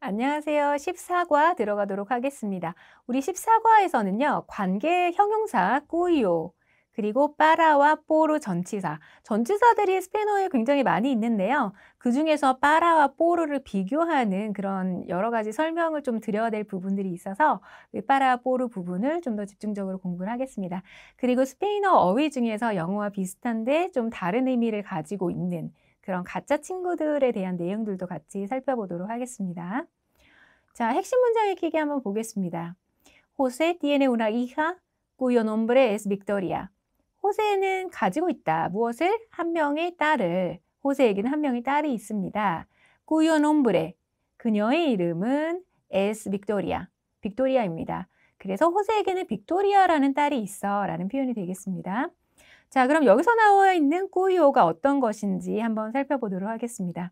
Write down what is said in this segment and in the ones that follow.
안녕하세요. 14과 들어가도록 하겠습니다. 우리 14과에서는요. 관계 형용사 꾸이요 그리고 빠라와 뽀르 전치사. 전치사들이 스페인어에 굉장히 많이 있는데요. 그 중에서 빠라와 뽀르를 비교하는 그런 여러 가지 설명을 좀 드려야 될 부분들이 있어서 빠라 와 뽀르 부분을 좀 더 집중적으로 공부를 하겠습니다. 그리고 스페인어 어휘 중에서 영어와 비슷한데 좀 다른 의미를 가지고 있는 그런 가짜 친구들에 대한 내용들도 같이 살펴보도록 하겠습니다. 자, 핵심 문장 읽히기 한번 보겠습니다. 호 o s é tiene una hija cuyo nombre es Victoria. 호세는 가지고 있다. 무엇을? 한 명의 딸을. 호세에게는 한 명의 딸이 있습니다. 꾸요 놈브레. 그녀의 이름은 에스 빅토리아. 빅토리아입니다. 그래서 호세에게는 빅토리아라는 딸이 있어 라는 표현이 되겠습니다. 자, 그럼 여기서 나와 있는 꾸요가 어떤 것인지 한번 살펴보도록 하겠습니다.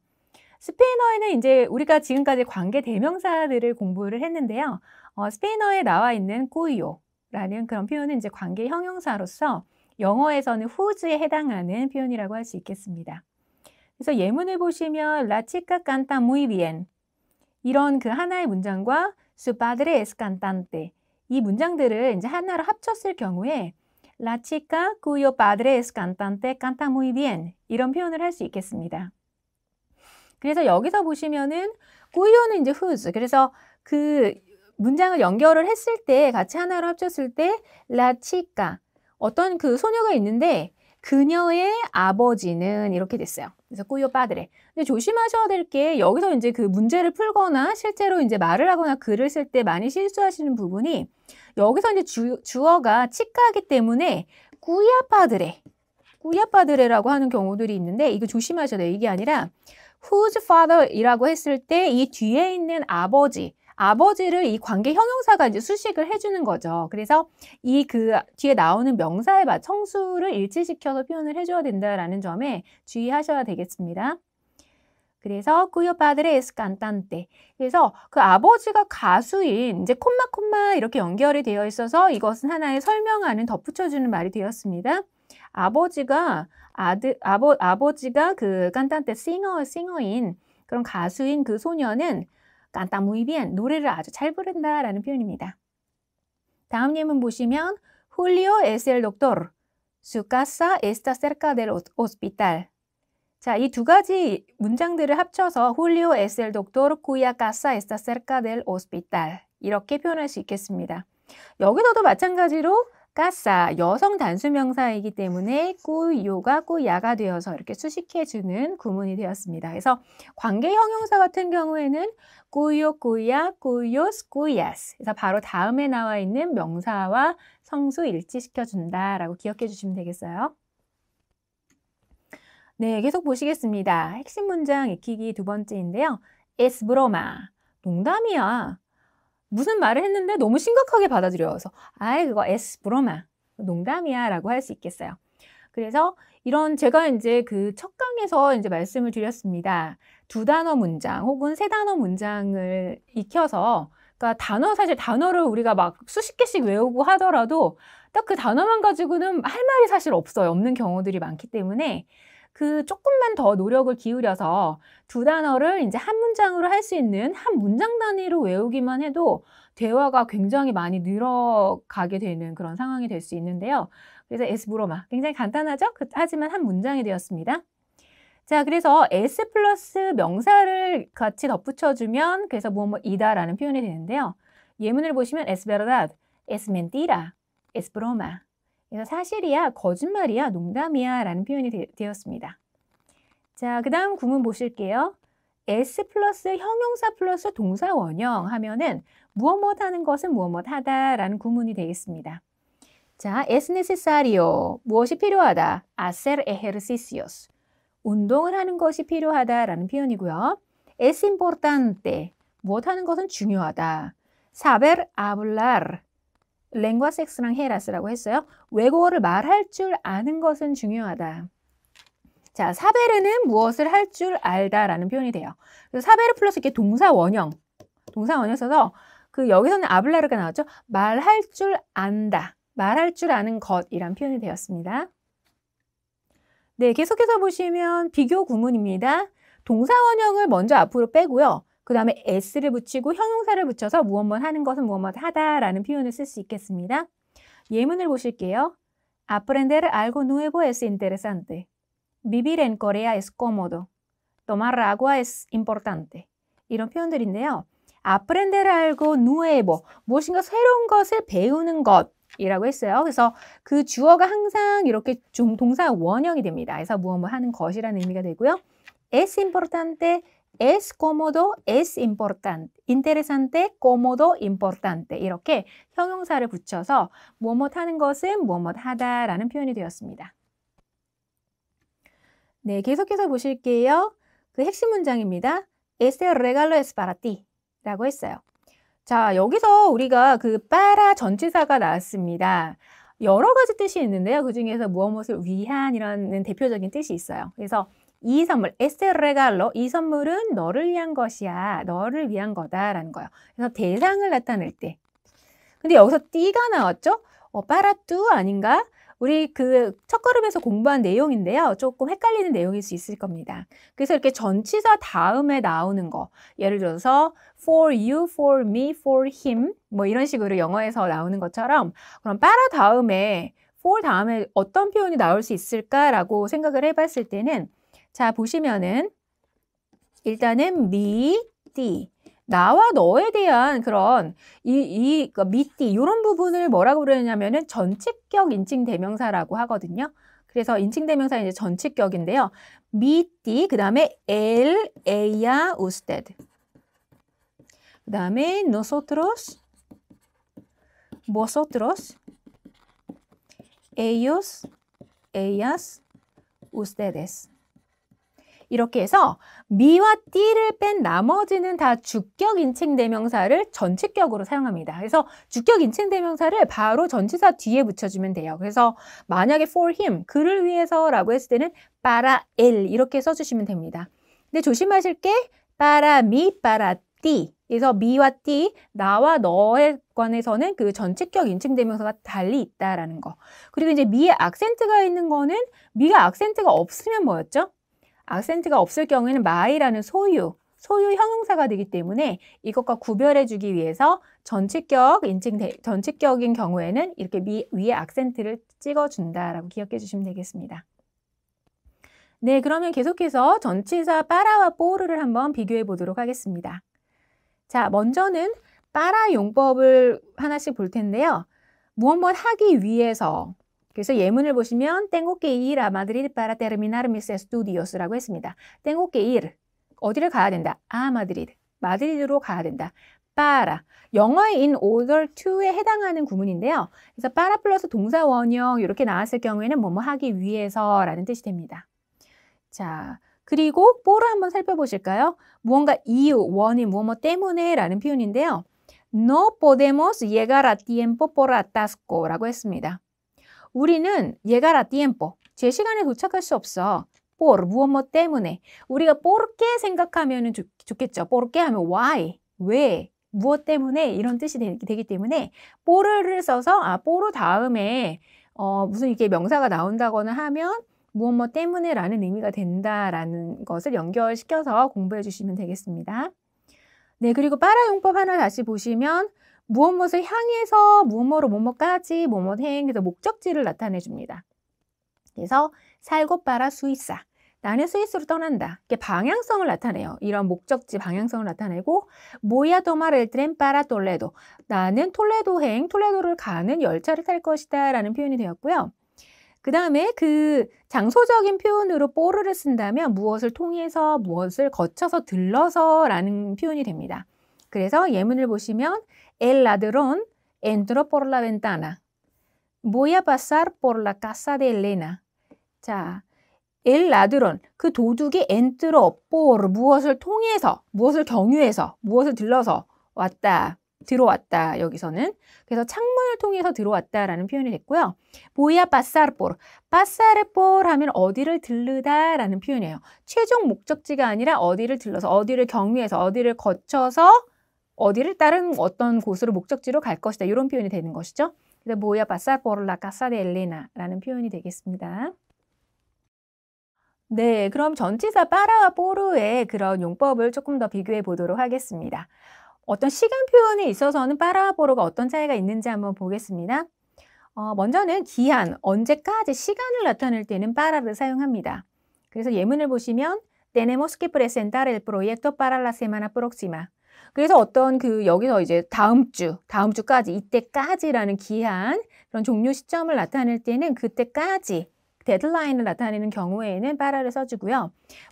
스페인어에는 이제 우리가 지금까지 관계 대명사들을 공부를 했는데요. 어, 스페인어에 나와 있는 꾸요라는 그런 표현은 이제 관계 형용사로서 영어에서는 후즈에 해당하는 표현이라고 할 수 있겠습니다. 그래서 예문을 보시면 la chica canta muy bien 이런 그 하나의 문장과 su padre es cantante 이 문장들을 이제 하나로 합쳤을 경우에 la chica cuyo padre es cantante canta muy bien 이런 표현을 할 수 있겠습니다. 그래서 여기서 보시면은 cuyo는 이제 whose 그래서 그 문장을 연결을 했을 때 같이 하나로 합쳤을 때 la chica 어떤 그 소녀가 있는데 그녀의 아버지는 이렇게 됐어요. 그래서 꾸요 빠드레. 근데 조심하셔야 될 게 여기서 이제 그 문제를 풀거나 실제로 이제 말을 하거나 글을 쓸 때 많이 실수하시는 부분이 여기서 이제 주, 주어가 치카하기 때문에 꾸야 빠드레, 꾸야 빠드레라고 하는 경우들이 있는데 이거 조심하셔야 돼요. 이게 아니라 whose father이라고 했을 때 이 뒤에 있는 아버지 아버지를 이 관계 형용사가 이제 수식을 해주는 거죠. 그래서 이 그 뒤에 나오는 명사에 맞 청수를 일치시켜서 표현을 해줘야 된다라는 점에 주의하셔야 되겠습니다. 그래서 cuyo padre es cantante. 그래서 그 아버지가 가수인 이제 콤마 콤마 이렇게 연결이 되어 있어서 이것은 하나의 설명하는 덧붙여주는 말이 되었습니다. 아버지가 아드 아버 아버지가 그 깐딴테 싱어 싱어인 그런 가수인 그 소녀는 canta muy bien. 노래를 아주 잘 부른다 라는 표현입니다. 다음 예문 보시면 Julio es el doctor. Su casa está cerca del hospital. 자, 이 두 가지 문장들을 합쳐서 Julio es el doctor cuya casa está cerca del hospital. 이렇게 표현할 수 있겠습니다. 여기서도 마찬가지로 까싸 여성 단수명사이기 때문에 꾸요가 꾸야가 되어서 이렇게 수식해주는 구문이 되었습니다. 그래서 관계 형용사 같은 경우에는 꾸요 꾸야 꾸요스 꾸야스 그래서 바로 다음에 나와 있는 명사와 성수 일치시켜준다라고 기억해 주시면 되겠어요. 네, 계속 보시겠습니다. 핵심 문장 익히기 두 번째인데요. 에스브로마 농담이야. 무슨 말을 했는데 너무 심각하게 받아들여서 아이 그거 S 브로마 농담이야라고 할 수 있겠어요. 그래서 이런 제가 이제 그 첫 강에서 이제 말씀을 드렸습니다. 두 단어 문장 혹은 세 단어 문장을 익혀서 그러니까 단어 사실 단어를 우리가 막 수십 개씩 외우고 하더라도 딱 그 단어만 가지고는 할 말이 사실 없어요. 없는 경우들이 많기 때문에 그 조금만 더 노력을 기울여서 두 단어를 이제 한 문장으로 할 수 있는 한 문장 단위로 외우기만 해도 대화가 굉장히 많이 늘어가게 되는 그런 상황이 될 수 있는데요. 그래서 에스 브로마 굉장히 간단하죠? 그, 하지만 한 문장이 되었습니다. 자, 그래서 s 플러스 명사를 같이 덧붙여주면 그래서 뭐뭐이다라는 표현이 되는데요. 예문을 보시면 es verdad, es mentira, es broma, 그래서 사실이야, 거짓말이야, 농담이야 라는 표현이 되, 었습니다 자, 그 다음 구문 보실게요. S 플러스 형용사 플러스 동사 원형 하면은 무엇무엇 하는 것은 무엇무엇 하다 라는 구문이 되겠습니다. 자, es necesario. 무엇이 필요하다. hacer ejercicios. 운동을 하는 것이 필요하다 라는 표현이고요. es importante. 무엇 하는 것은 중요하다. saber hablar. 랭과 섹스랑 헤라스라고 했어요. 외국어를 말할 줄 아는 것은 중요하다. 자, 사베르는 무엇을 할 줄 알다라는 표현이 돼요. 그래서 사베르 플러스 이렇게 동사 원형, 동사 원형 써서 그 여기서는 아블라르가 나왔죠. 말할 줄 안다, 말할 줄 아는 것이란 표현이 되었습니다. 네, 계속해서 보시면 비교 구문입니다. 동사 원형을 먼저 앞으로 빼고요. 그 다음에 s를 붙이고 형용사를 붙여서 무엇만 하는 것은 무엇만 하다라는 표현을 쓸 수 있겠습니다. 예문을 보실게요. Aprender algo nuevo es interesante. Vivir en Corea es cómodo. Tomar agua es importante. 이런 표현들인데요. Aprender algo nuevo. 무엇인가 새로운 것을 배우는 것. 이라고 했어요. 그래서 그 주어가 항상 이렇게 동사 원형이 됩니다. 그래서 무엇을 하는 것이라는 의미가 되고요. es importante es cómodo, es importante, interesante, cómodo, importante 이렇게 형용사를 붙여서 무엇 하는 것은 무엇 하다라는 표현이 되었습니다. 네, 계속해서 보실게요. 그 핵심 문장입니다. Este regalo es para ti 라고 했어요. 자, 여기서 우리가 그 para 전치사가 나왔습니다. 여러 가지 뜻이 있는데요. 그 중에서 무엇을 위한이라는 대표적인 뜻이 있어요. 그래서 이 선물, ese regalo, 이 선물은 너를 위한 것이야. 너를 위한 거다라는 거예요. 그래서 대상을 나타낼 때. 근데 여기서 띠가 나왔죠? 어, 빠라뚜 아닌가? 우리 그 첫걸음에서 공부한 내용인데요. 조금 헷갈리는 내용일 수 있을 겁니다. 그래서 이렇게 전치사 다음에 나오는 거. 예를 들어서 for you, for me, for him 뭐 이런 식으로 영어에서 나오는 것처럼 그럼 빠라 다음에 for 다음에 어떤 표현이 나올 수 있을까라고 생각을 해봤을 때는 자, 보시면은 일단은 미, e 나와 너에 대한 그런 이, 이, 그 그러니까 미띠, 이런 부분을 뭐라고 그러냐면은 전치격 인칭 대명사라고 하거든요. 그래서 인칭 대명사 이제 전치격인데요. 미띠, 그 다음에 엘에 ella, u s 그 다음에 nosotros, vosotros, ellos, ellas, ustedes. 이렇게 해서 미와 띠를 뺀 나머지는 다 주격 인칭 대명사를 전치격으로 사용합니다. 그래서 주격 인칭 대명사를 바로 전치사 뒤에 붙여주면 돼요. 그래서 만약에 for him, 그를 위해서 라고 했을 때는 para él 이렇게 써주시면 됩니다. 근데 조심하실 게 para mi, para ti 그래서 미와 띠, 나와 너에 관해서는 그전체격 인칭 대명사가 달리 있다라는 거. 그리고 이제 미의 악센트가 있는 거는 미가 악센트가 없으면 뭐였죠? 악센트가 없을 경우에는 my라는 소유, 소유 형용사가 되기 때문에 이것과 구별해 주기 위해서 전치격 인칭 전치격인 경우에는 이렇게 미, 위에 악센트를 찍어 준다라고 기억해 주시면 되겠습니다. 네, 그러면 계속해서 전치사 빠라와 뽀르를 한번 비교해 보도록 하겠습니다. 자, 먼저는 빠라 용법을 하나씩 볼 텐데요. 무엇 무엇 하기 위해서 그래서 예문을 보시면 tengo que ir a Madrid para terminar mis estudios라고 했습니다. tengo que ir 어디를 가야 된다. a Madrid 마드리드로 가야 된다. para 영어의 in order to에 해당하는 구문인데요. 그래서 para 플러스 동사 원형 이렇게 나왔을 경우에는 뭐뭐 하기 위해서라는 뜻이 됩니다. 자, 그리고 뽀로 한번 살펴보실까요? 무언가 이유, 원인, 무엇 뭐 때문에 라는 표현인데요. No podemos llegar a tiempo por atasco라고 했습니다. 우리는 l 가라 g a r tiempo. 제 시간에 도착할 수 없어. por, 무엇 뭐 때문에. 우리가 porque 생각하면 좋, 좋겠죠. porque 하면 why, 왜, 무엇 때문에 이런 뜻이 되, 기 때문에 뽀르를 써서 아, 뽀르 다음에 어, 무슨 이렇게 명사가 나온다거나 하면 무엇 뭐 때문에 라는 의미가 된다라는 것을 연결시켜서 공부해 주시면 되겠습니다. 네, 그리고 빠라 용법 하나 다시 보시면 무엇무엇을 향해서 무엇뭐로 무엇뭐까지 무엇 행해서 목적지를 나타내줍니다. 그래서 살고 빨아 수이사 나는 스위스로 떠난다. 이게 방향성을 나타내요. 이런 목적지 방향성을 나타내고 모야 도마를트렌 빨아 톨레도 나는 톨레도행 톨레도를 가는 열차를 탈 것이다 라는 표현이 되었고요. 그 다음에 그 장소적인 표현으로 뽀르를 쓴다면 무엇을 통해서 무엇을 거쳐서 들러서 라는 표현이 됩니다. 그래서 예문을 보시면 El ladrón entró por la ventana. Voy a pasar por la casa de Elena. 자, 일 라드론 그 도둑이 엔트로 por 무엇을 통해서 무엇을 경유해서 무엇을 들러서 왔다 들어왔다 여기서는 그래서 창문을 통해서 들어왔다라는 표현이 됐고요. 보이아 pasar por pasar por 하면 어디를 들르다라는 표현이에요. 최종 목적지가 아니라 어디를 들러서 어디를 경유해서 어디를 거쳐서 어디를 다른 어떤 곳으로 목적지로 갈 것이다. 이런 표현이 되는 것이죠. 그래서 v 야바 a 보 a 라 카사 데 o r 나라는 표현이 되겠습니다. 네, 그럼 전치사 빠라와 보르의 그런 용법을 조금 더 비교해 보도록 하겠습니다. 어떤 시간 표현에 있어서는 빠라와 보르가 어떤 차이가 있는지 한번 보겠습니다. 어, 먼저는 기한, 언제까지 시간을 나타낼 때는 빠라를 사용합니다. 그래서 예문을 보시면 tenemos que presentar el proyecto para la semana próxima. 그래서 어떤 그 여기서 이제 다음 주, 다음 주까지 이때까지라는 기한 그런 종료 시점을 나타낼 때는 그때까지 데드라인을 나타내는 경우에는 빠라를 써주고요.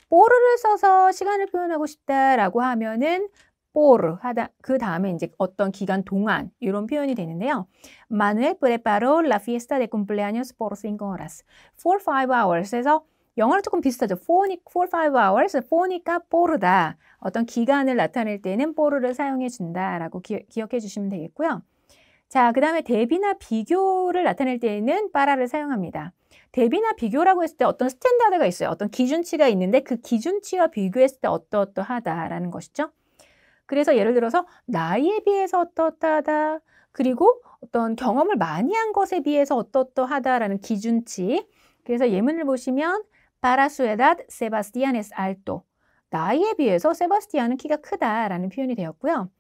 뽀르를 써서 시간을 표현하고 싶다라고 하면은 뽀르 하다 그 다음에 이제 어떤 기간 동안 이런 표현이 되는데요. 마누 n u 레 l 로라 피에스타 데 l 플레아니 s 스포 de c u m p l e a ñ hours에서 영어랑 조금 비슷하죠. 4, 4, 5 hours, 4니까 4르다 어떤 기간을 나타낼 때는 4르를 사용해 준다라고 기, 기억해 주시면 되겠고요. 자, 그 다음에 대비나 비교를 나타낼 때에는 빠라를 사용합니다. 대비나 비교라고 했을 때 어떤 스탠다드가 있어요. 어떤 기준치가 있는데 그 기준치와 비교했을 때 어떠어떠하다라는 것이죠. 그래서 예를 들어서 나이에 비해서 어떠어떠하다. 그리고 어떤 경험을 많이 한 것에 비해서 어떠어떠하다라는 기준치. 그래서 예문을 보시면 Para su edad, Sebastián es alto. 나이에 비해서 세바스티안은 키가 크다라는 표현이 되었고요.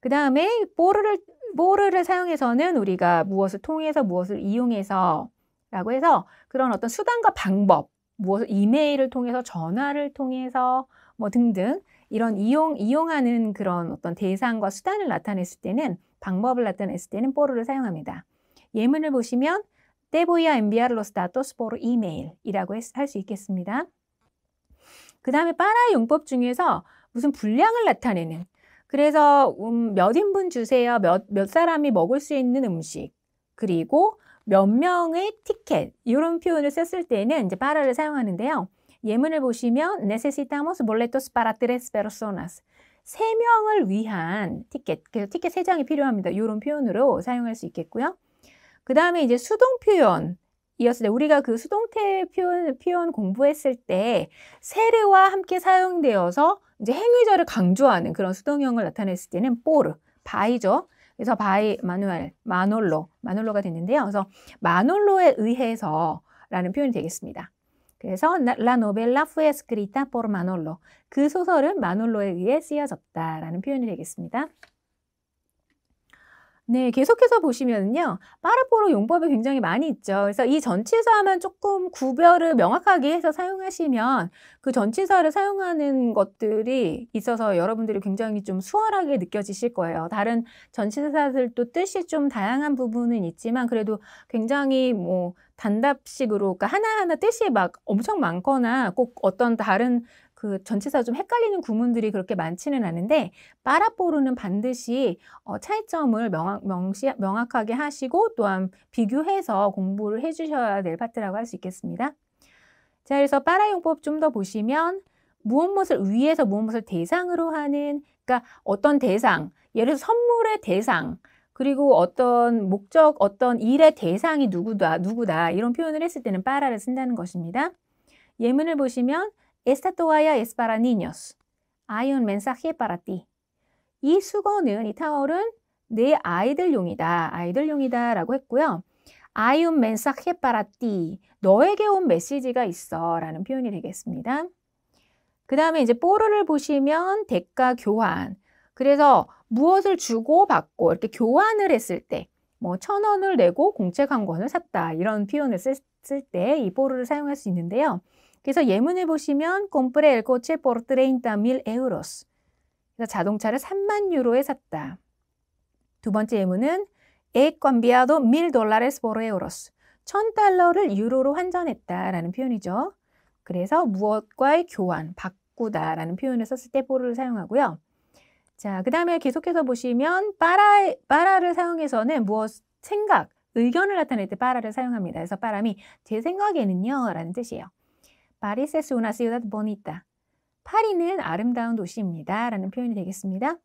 그 다음에 보르를, 보르를 사용해서는 우리가 무엇을 통해서 무엇을 이용해서 라고 해서 그런 어떤 수단과 방법, 무엇을 이메일을 통해서 전화를 통해서 뭐 등등 이런 이용, 이용하는 그런 어떤 대상과 수단을 나타냈을 때는 방법을 나타냈을 때는 보르를 사용합니다. 예문을 보시면 Te voy a enviar los datos por email 이라고 할 수 있겠습니다. 그 다음에 파라 용법 중에서 무슨 분량을 나타내는 그래서 음, 몇 인분 주세요, 몇, 몇 사람이 먹을 수 있는 음식 그리고 몇 명의 티켓 이런 표현을 썼을 때는 이제 파라를 사용하는데요. 예문을 보시면 necesitamos boletos para tres personas. 세 명을 위한 티켓, 그래서 티켓 세 장이 필요합니다. 이런 표현으로 사용할 수 있겠고요. 그 다음에 이제 수동 표현. 이었을 때 우리가 그 수동태 표현, 표현 공부했을 때 세례와 함께 사용되어서 이제 행위절을 강조하는 그런 수동형을 나타냈을 때는 보르 바이죠. 그래서 바이 마누엘, 마놀로, 마놀로가 됐는데요. 그래서 마놀로에 의해서 라는 표현이 되겠습니다. 그래서 라 노벨라 v 에스크리타 e 르마 c 로그 소설은 마놀로에 의해 쓰여졌다라는 표현이 되겠습니다. 네, 계속해서 보시면은요. 파르포로 용법이 굉장히 많이 있죠. 그래서 이 전치사만 조금 구별을 명확하게 해서 사용하시면 그 전치사를 사용하는 것들이 있어서 여러분들이 굉장히 좀 수월하게 느껴지실 거예요. 다른 전치사들도 뜻이 좀 다양한 부분은 있지만 그래도 굉장히 뭐 단답식으로 그러니까 하나하나 뜻이 막 엄청 많거나 꼭 어떤 다른 그전체사좀 헷갈리는 구문들이 그렇게 많지는 않은데 빠라보르는 반드시 어, 차이점을 명확, 명시, 명확하게 하시고 또한 비교해서 공부를 해주셔야 될 파트라고 할 수 있겠습니다. 자, 그래서 빠라용법 좀 더 보시면 무엇 무엇을 위해서 무엇 무엇을 대상으로 하는 그러니까 어떤 대상, 예를 들어 선물의 대상 그리고 어떤 목적, 어떤 일의 대상이 누구다, 누구다 이런 표현을 했을 때는 빠라를 쓴다는 것입니다. 예문을 보시면 Esta toalla es para niños. Hay un mensaje para ti. 이 수건은 이 타월은 내 아이들용이다. 아이들용이다라고 했고요. Hay un mensaje para ti. 너에게 온 메시지가 있어라는 표현이 되겠습니다. 그 다음에 이제 뽀르를 보시면 대가 교환. 그래서 무엇을 주고 받고 이렇게 교환을 했을 때, 뭐 천 원을 내고 공책 한 권을 샀다 이런 표현을 쓸 때 이 뽀르를 사용할 수 있는데요. 그래서 예문을 보시면 compré el coche por 30.000 euros. 그래서 자동차를 3만 유로에 샀다. 두 번째 예문은 he cambiado 1000 dólares por euros. 1000달러를 유로로 환전했다라는 표현이죠. 그래서 무엇과의 교환, 바꾸다라는 표현을 썼을 때 포를 사용하고요. 자, 그 다음에 계속해서 보시면 빠라, 빠라를 사용해서는 무엇, 생각, 의견을 나타낼 때 빠라를 사용합니다. 그래서 빠람이 제 생각에는요 라는 뜻이에요. 파리 r í s es una ciudad bonita. 파리는 아름다운 도시입니다. 라는 표현이 되겠습니다.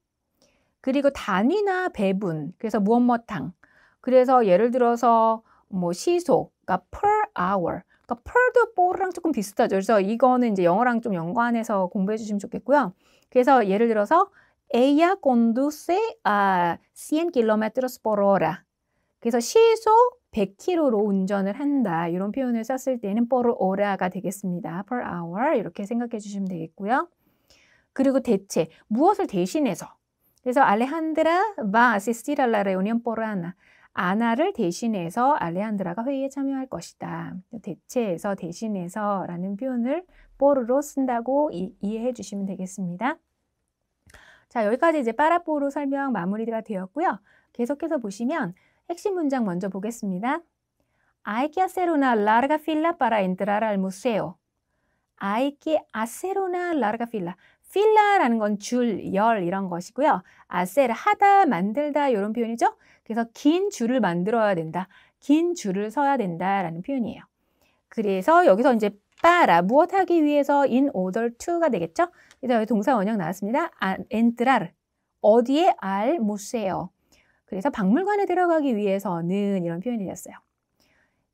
그리고 단위나 배분, 그래서 무엇뭐탕. 그래서 예를 들어서 뭐 시소, 그러니까 per hour. 그러니까 per도 볼이랑 조금 비슷하죠. 그래서 이거는 이제 영어랑 좀 연관해서 공부해 주시면 좋겠고요. 그래서 예를 들어서 ella conduce a 100 k i l ó m por hora. 그래서 시소 100km로 운전을 한다. 이런 표현을 썼을 때는 per hora가 되겠습니다. per hour 이렇게 생각해 주시면 되겠고요. 그리고 대체 무엇을 대신해서 그래서 알레한드라 바 아시스티르 알라 레오니언 포라나 아나를 대신해서 알레한드라가 회의에 참여할 것이다. 대체해서 대신해서라는 표현을 뽀르로 쓴다고 이, 해해 주시면 되겠습니다. 자 여기까지 이제 빠라뽀로 설명 마무리가 되었고요. 계속해서 보시면 핵심 문장 먼저 보겠습니다. Hay que hacer una larga fila para entrar al museo. Hay que hacer una larga fila. 필라라는 건 줄, 열 이런 것이고요. 아셀 하다, 만들다 이런 표현이죠. 그래서 긴 줄을 만들어야 된다. 긴 줄을 서야 된다라는 표현이에요. 그래서 여기서 이제 빠라 무엇 하기 위해서 in order to가 되겠죠. 그래서 여기 동사 원형 나왔습니다. 엔트랄 아, 어디에 알 무세요. 그래서 박물관에 들어가기 위해서는 이런 표현이었어요.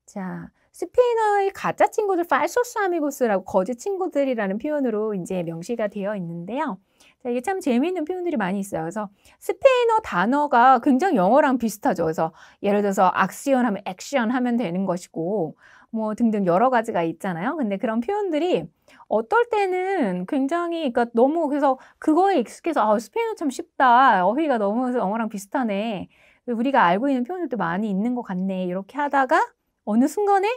자, 스페인어의 가짜 친구들 팔소스 아미고스라고 거짓 친구들이라는 표현으로 이제 명시가 되어 있는데요. 자, 이게 참 재미있는 표현들이 많이 있어요. 그래서 스페인어 단어가 굉장히 영어랑 비슷하죠. 그래서 예를 들어서 악시언 하면 액션 하면 되는 것이고 뭐 등등 여러 가지가 있잖아요. 근데 그런 표현들이 어떨 때는 굉장히 그러니까 너무 그래서 그거에 익숙해서 아 스페인어 참 쉽다 어휘가 너무 영어랑 비슷하네 우리가 알고 있는 표현들도 많이 있는 것 같네 이렇게 하다가 어느 순간에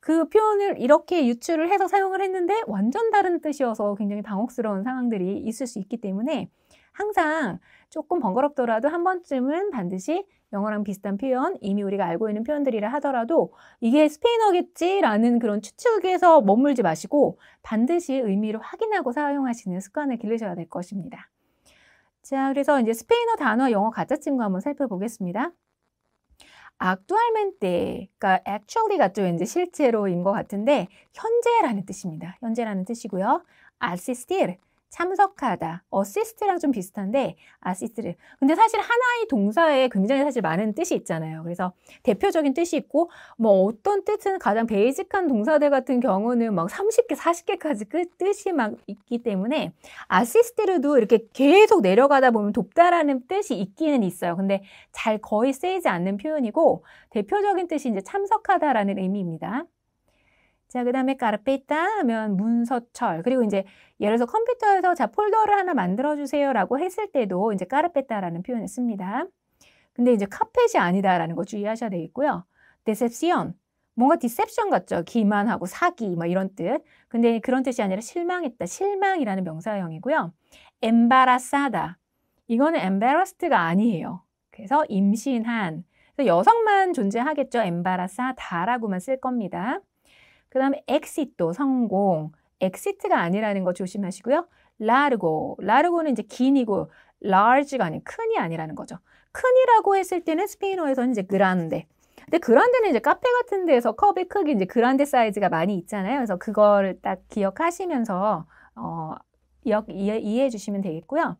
그 표현을 이렇게 유출을 해서 사용을 했는데 완전 다른 뜻이어서 굉장히 당혹스러운 상황들이 있을 수 있기 때문에 항상 조금 번거롭더라도 한 번쯤은 반드시 영어랑 비슷한 표현, 이미 우리가 알고 있는 표현들이라 하더라도 이게 스페인어겠지라는 그런 추측에서 머물지 마시고 반드시 의미를 확인하고 사용하시는 습관을 기르셔야 될 것입니다. 자, 그래서 이제 스페인어 단어 영어 가짜친구 한번 살펴보겠습니다. actualmente, 그러니까 actually 같죠. 이제 실제로인 것 같은데 현재라는 뜻입니다. 현재라는 뜻이고요. assistir, 참석하다, 어시스트랑 좀 비슷한데 아시스트를. 근데 사실 하나의 동사에 굉장히 사실 많은 뜻이 있잖아요. 그래서 대표적인 뜻이 있고 뭐 어떤 뜻은 가장 베이직한 동사들 같은 경우는 막 30개, 40개까지 그 뜻이 막 있기 때문에 아시스트로도 이렇게 계속 내려가다 보면 돕다라는 뜻이 있기는 있어요. 근데 잘 거의 쓰이지 않는 표현이고 대표적인 뜻이 이제 참석하다라는 의미입니다. 자, 그 다음에 까르페타 하면 문서철. 그리고 이제 예를 들어서 컴퓨터에서 자, 폴더를 하나 만들어주세요 라고 했을 때도 이제 까르페타라는 표현을 씁니다. 근데 이제 카펫이 아니다라는 거 주의하셔야 되겠고요. 데셉시온. 뭔가 디셉션 같죠? 기만하고 사기 뭐 이런 뜻. 근데 그런 뜻이 아니라 실망했다. 실망이라는 명사형이고요. 엠바라사다 이거는 embarrassed가 아니에요. 그래서 임신한. 그래서 여성만 존재하겠죠. 엠바라사다라고만쓸 겁니다. 그 다음에 엑시또 성공. 엑시트가 아니라는 거 조심하시고요. 라르고 라르고는 이제 긴이고 large가 아니 큰이 아니라는 거죠. 큰이라고 했을 때는 스페인어에서는 이제 그란데. 근데 그란데는 이제 카페 같은 데에서 컵의 크기 이제 그란데 사이즈가 많이 있잖아요. 그래서 그걸 딱 기억하시면서 어, 이해, 이해해 주시면 되겠고요.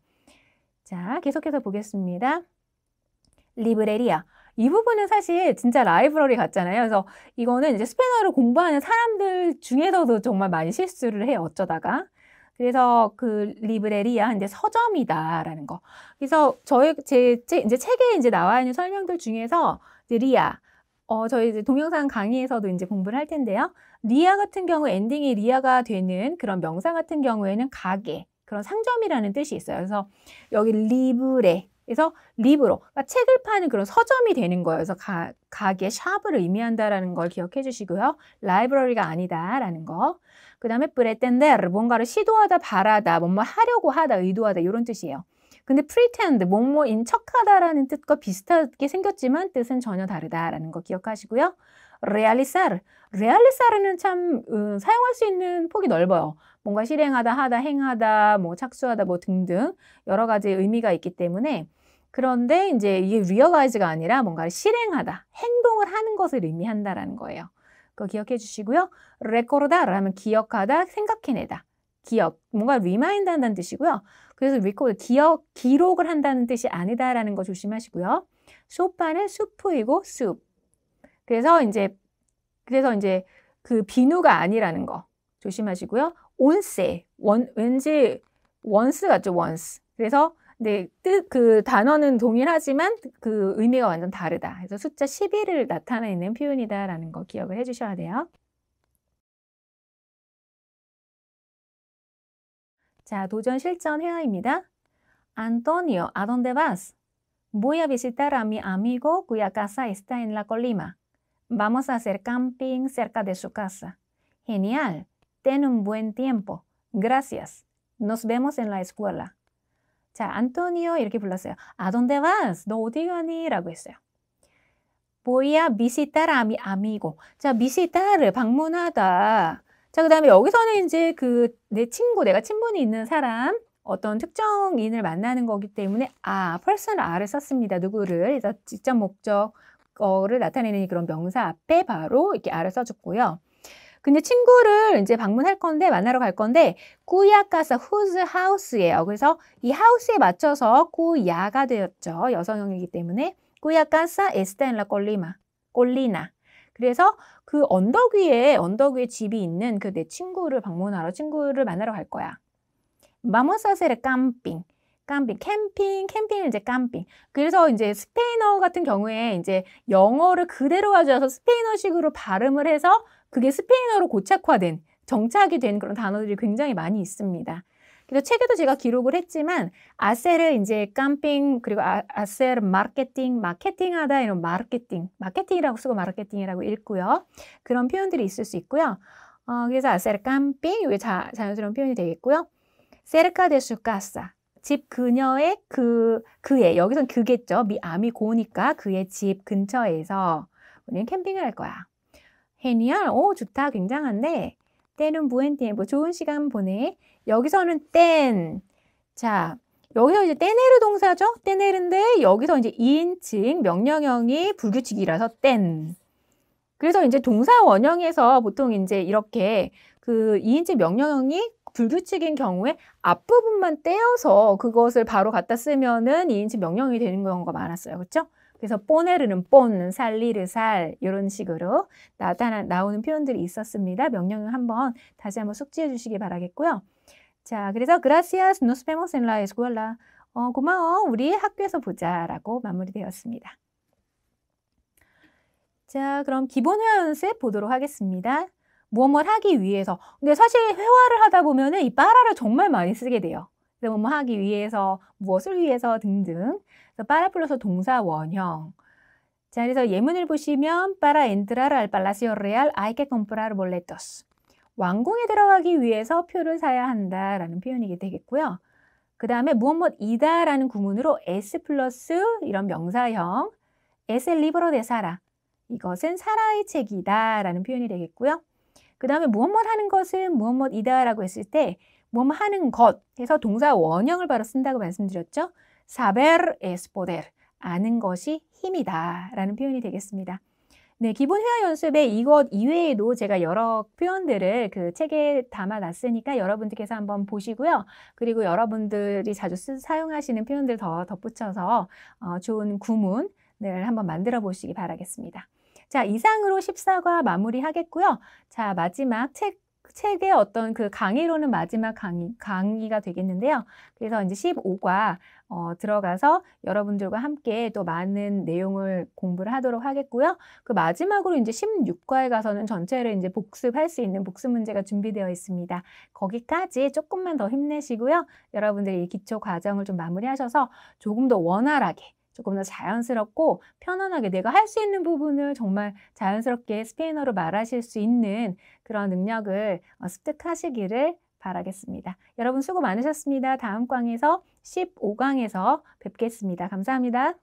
자, 계속해서 보겠습니다. 리브레리아. 이 부분은 사실 진짜 라이브러리 같잖아요. 그래서 이거는 이제 스페너를 공부하는 사람들 중에서도 정말 많이 실수를 해요 어쩌다가. 그래서 그 리브레리아 이제 서점이다라는 거. 그래서 저의 제, 제 이제 책에 이제 나와 있는 설명들 중에서 이제 리아 어, 저희 이제 동영상 강의에서도 이제 공부를 할 텐데요. 리아 같은 경우 엔딩이 리아가 되는 그런 명사 같은 경우에는 가게, 그런 상점이라는 뜻이 있어요. 그래서 여기 리브레, 그래서 립으로 그러니까 책을 파는 그런 서점이 되는 거예요. 그래서 가, 가게 샵을 의미한다라는 걸 기억해 주시고요. 라이브러리가 아니다라는 거. 그 다음에 pretender 뭔가를 시도하다 바라다 뭔가 하려고 하다 의도하다 이런 뜻이에요. 근데 pretend 뭐뭐인 척하다라는 뜻과 비슷하게 생겼지만 뜻은 전혀 다르다라는 거 기억하시고요. realizar. realizar는 참 음, 사용할 수 있는 폭이 넓어요. 뭔가 실행하다, 하다, 행하다, 뭐 착수하다, 뭐 등등 여러 가지 의미가 있기 때문에 그런데 이제 이게 realize가 아니라 뭔가 실행하다, 행동을 하는 것을 의미한다라는 거예요. 그거 기억해 주시고요. recordar 하면 기억하다, 생각해내다. 기억, 뭔가 remind 한다는 뜻이고요. 그래서 record, 기억, 기록을 한다는 뜻이 아니다라는 거 조심하시고요. 소파는 수프이고 s o 그래서 이제 그래서 이제 그 비누가 아니라는 거 조심하시고요. 온세 원 왠지 원스 같죠 원스. 그래서 근뜻그 단어는 동일하지만 그 의미가 완전 다르다. 그래서 숫자 11을 나타내는 표현이다라는 거 기억을 해주셔야 돼요. 자, 도전 실전 회화입니다. Antonio, ¿a dónde vas? Voy a visitar a mi amigo cuya casa está en la colima. Vamos a hacer camping cerca de su casa. Genial. Ten un buen tiempo. Gracias. Nos vemos en la escuela. 자, 안토니오 이렇게 불렀어요. 아, dónde vas? 너 어디 가니? 라고 했어요. voy a visitar a mi amigo. 자, visitar을 방문하다. 자, 그 다음에 여기서는 이제 그 내 친구, 내가 친분이 있는 사람, 어떤 특정인을 만나는 거기 때문에 아, person a를 썼습니다. 누구를? 직접 목적 거를 나타내는 그런 명사 앞에 바로 이렇게 알아 써줬고요. 근데 친구를 이제 방문할 건데 만나러 갈 건데 꾸야까사 후즈 하우스예요. 그래서 이 하우스에 맞춰서 꾸야가 되었죠. 여성형이기 때문에 꾸야까사 에스타엔라 꼴리마 꼴리나. 그래서 그 언덕 위에 언덕 위에 집이 있는 그 내 친구를 방문하러 친구를 만나러 갈 거야. 마모사세레 깜빙. 깜빙, 캠핑, 캠핑을 이제 깜빙. 그래서 이제 스페인어 같은 경우에 이제 영어를 그대로 가져와서 스페인어식으로 발음을 해서 그게 스페인어로 고착화된, 정착이 된 그런 단어들이 굉장히 많이 있습니다. 그래서 책에도 제가 기록을 했지만 아세를 이제 깜핑 그리고 아, 아셀 마케팅 마케팅하다 이런 마케팅 마케팅이라고 쓰고 마케팅이라고 읽고요 그런 표현들이 있을 수 있고요 어, 그래서 아셀 깜핑 이게 자, 자연스러운 표현이 되겠고요 세르카 데수 까사 집 그녀의 그, 그의, 여기선 그겠죠. 미, 암이 고우니까 그의 집 근처에서 우리는 캠핑을 할 거야. 헤니얼, 오, 좋다. 굉장한데. 때는 부엔 티엠포. 뭐 좋은 시간 보내. 여기서는 땐. 자, 여기서 이제 떼내르 동사죠? 떼내르데 여기서 이제 2인칭 명령형이 불규칙이라서 땐. 그래서 이제 동사 원형에서 보통 이제 이렇게 그 2인칭 명령형이 불규칙인 경우에 앞부분만 떼어서 그것을 바로 갖다 쓰면은 2인칭 명령이 되는 경우가 많았어요. 그렇죠? 그래서 뽀네르는 뽀는 살리르 살 이런 식으로 나타나 나오는 표현들이 있었습니다. 명령을 한번 다시 한번 숙지해 주시기 바라겠고요. 자, 그래서 gracias nos vemos en la escuela. 어, 고마워. 우리 학교에서 보자라고 마무리되었습니다. 자, 그럼 기본 회화 연습 보도록 하겠습니다. 무엇을 하기 위해서 근데 사실 회화를 하다 보면은 이 빠라를 정말 많이 쓰게 돼요. 그래서 하기 위해서 무엇을 위해서 등등 그래서 빠라 플러스 동사 원형 자 그래서 예문을 보시면 para entrar al palacio real 왕궁에 들어가기 위해서 표를 사야 한다라는 표현이 되겠고요. 그 다음에 무엇무이다라는 구문으로 s 플러스 이런 명사형 s libro d 이것은 사라의 책이다라는 표현이 되겠고요. 그 다음에 무엇뭇 하는 것은 무엇뭇이다라고 했을 때 무엇 하는 것해서 동사 원형을 바로 쓴다고 말씀드렸죠. saber es poder. 아는 것이 힘이다 라는 표현이 되겠습니다. 네, 기본 회화 연습에 이것 이외에도 제가 여러 표현들을 그 책에 담아놨으니까 여러분들께서 한번 보시고요. 그리고 여러분들이 자주 쓰, 사용하시는 표현들 더 덧붙여서 어, 좋은 구문을 한번 만들어 보시기 바라겠습니다. 자, 이상으로 14과 마무리하겠고요. 자, 마지막 책 책의 어떤 그 강의로는 마지막 강의, 강의가 되겠는데요. 그래서 이제 15과 어, 들어가서 여러분들과 함께 또 많은 내용을 공부를 하도록 하겠고요. 그 마지막으로 이제 16과에 가서는 전체를 이제 복습할 수 있는 복습 문제가 준비되어 있습니다. 거기까지 조금만 더 힘내시고요. 여러분들이 이 기초 과정을 좀 마무리하셔서 조금 더 원활하게 조금 더 자연스럽고 편안하게 내가 할 수 있는 부분을 정말 자연스럽게 스페인어로 말하실 수 있는 그런 능력을 어, 습득하시기를 바라겠습니다. 여러분 수고 많으셨습니다. 다음 강에서 15강에서 뵙겠습니다. 감사합니다.